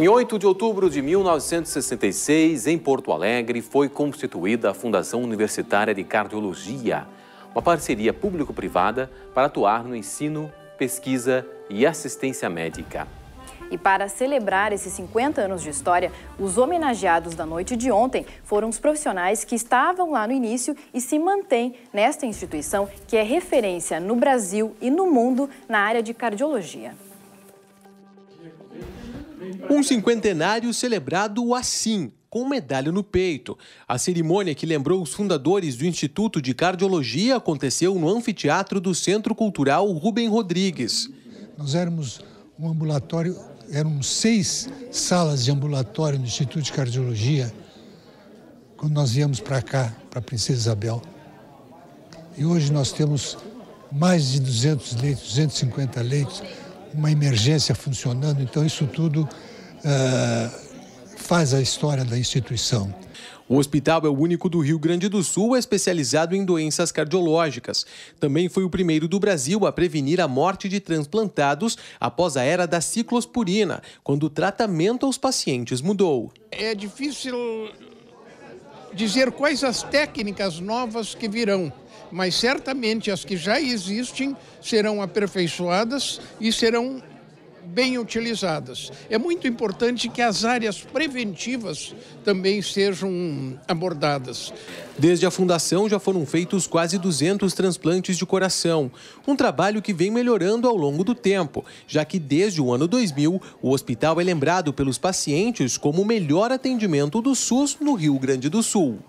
Em 8 de outubro de 1966, em Porto Alegre, foi constituída a Fundação Universitária de Cardiologia, uma parceria público-privada para atuar no ensino, pesquisa e assistência médica. E para celebrar esses 50 anos de história, os homenageados da noite de ontem foram os profissionais que estavam lá no início e se mantêm nesta instituição que é referência no Brasil e no mundo na área de cardiologia. Um cinquentenário celebrado assim, com medalha no peito. A cerimônia que lembrou os fundadores do Instituto de Cardiologia aconteceu no anfiteatro do Centro Cultural Rubem Rodrigues. Nós éramos um ambulatório, eram seis salas de ambulatório no Instituto de Cardiologia quando nós viemos para cá, para Princesa Isabel. E hoje nós temos mais de 200 leitos, 250 leitos uma emergência funcionando. Então, isso tudo uh, faz a história da instituição. O hospital é o único do Rio Grande do Sul especializado em doenças cardiológicas. Também foi o primeiro do Brasil a prevenir a morte de transplantados após a era da ciclosporina, quando o tratamento aos pacientes mudou. É difícil dizer quais as técnicas novas que virão mas certamente as que já existem serão aperfeiçoadas e serão bem utilizadas. É muito importante que as áreas preventivas também sejam abordadas. Desde a fundação já foram feitos quase 200 transplantes de coração, um trabalho que vem melhorando ao longo do tempo, já que desde o ano 2000 o hospital é lembrado pelos pacientes como o melhor atendimento do SUS no Rio Grande do Sul.